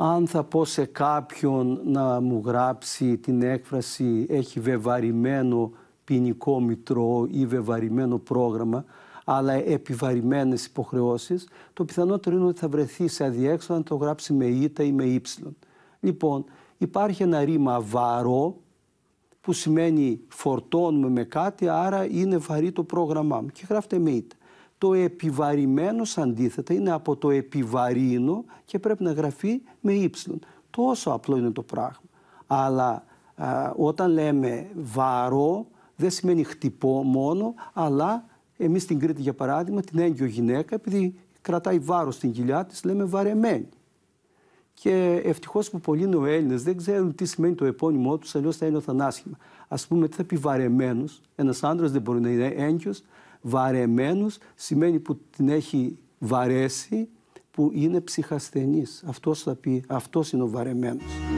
αν θα πω σε κάποιον να μου γράψει την έκφραση έχει βεβαρημένο ποινικό μητρό ή βεβαρημένο πρόγραμμα, αλλά επιβαρημένες υποχρεώσεις, το πιθανότερο είναι ότι θα βρεθεί σε αδιέξοδο να το γράψει με ήττα ή με ύψιλον. Λοιπόν, υπάρχει ένα ρήμα βαρό που σημαίνει φορτώνουμε με κάτι, άρα είναι βαρύ το πρόγραμμά μου και γράφτε με ήττα. Το επιβαρημένος αντίθετα είναι από το επιβαρύνω και πρέπει να γραφεί με ύψιλον. Τόσο απλό είναι το πράγμα. Αλλά όταν λέμε βαρό δεν σημαίνει χτυπώ μόνο, αλλά εμείς στην Κρήτη για παράδειγμα την έγκυο γυναίκα επειδή κρατάει βάρος στην κοιλιά της λέμε βαρεμένη. Και ευτυχώς που πολλοί είναι Έλληνες δεν ξέρουν τι σημαίνει το επώνυμό τους, αλλιώς θα ένιωθαν άσχημα. Ας πούμε, τι θα πει βαρεμένος, ένας άντρα δεν μπορεί να είναι έγκυος, Βαρεμένος σημαίνει που την έχει βαρέσει, που είναι ψυχασθενής. Αυτός θα πει, αυτός είναι ο βαρεμένος.